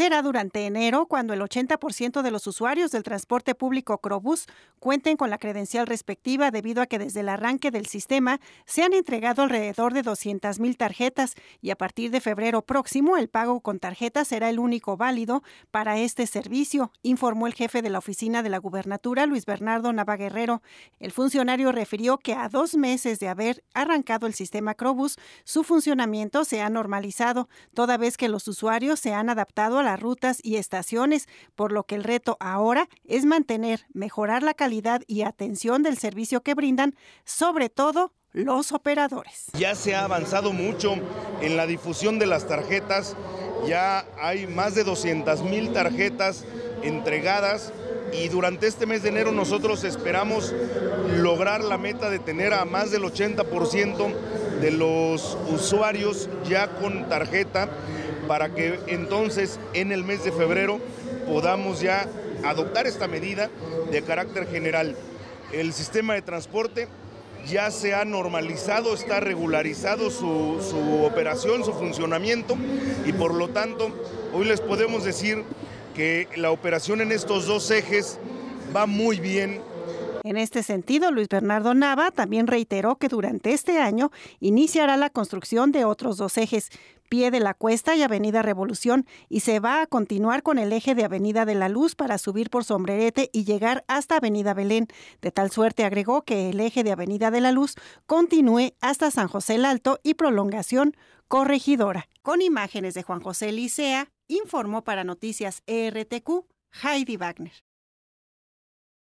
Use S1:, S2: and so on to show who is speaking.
S1: será durante enero cuando el 80% de los usuarios del transporte público Crobus cuenten con la credencial respectiva debido a que desde el arranque del sistema se han entregado alrededor de 200.000 tarjetas y a partir de febrero próximo el pago con tarjeta será el único válido para este servicio, informó el jefe de la oficina de la gubernatura Luis Bernardo Nava El funcionario refirió que a dos meses de haber arrancado el sistema Crobus, su funcionamiento se ha normalizado, toda vez que los usuarios se han adaptado a rutas y estaciones, por lo que el reto ahora es mantener, mejorar la calidad y atención del servicio que brindan, sobre todo los operadores.
S2: Ya se ha avanzado mucho en la difusión de las tarjetas, ya hay más de 200 mil tarjetas entregadas y durante este mes de enero nosotros esperamos lograr la meta de tener a más del 80% de los usuarios ya con tarjeta para que entonces en el mes de febrero podamos ya adoptar esta medida de carácter general. El sistema de transporte ya se ha normalizado, está regularizado su, operación, su funcionamiento y por lo tanto hoy les podemos decir que la operación en estos dos ejes va
S1: muy bien, en este sentido, Luis Bernardo Nava también reiteró que durante este año iniciará la construcción de otros dos ejes, pie de la Cuesta y Avenida Revolución, y se va a continuar con el eje de Avenida de la Luz para subir por Sombrerete y llegar hasta Avenida Belén. De tal suerte agregó que el eje de Avenida de la Luz continúe hasta San José el Alto y prolongación corregidora. Con imágenes de Juan José Licea, informó para Noticias ERTQ Heidi Wagner.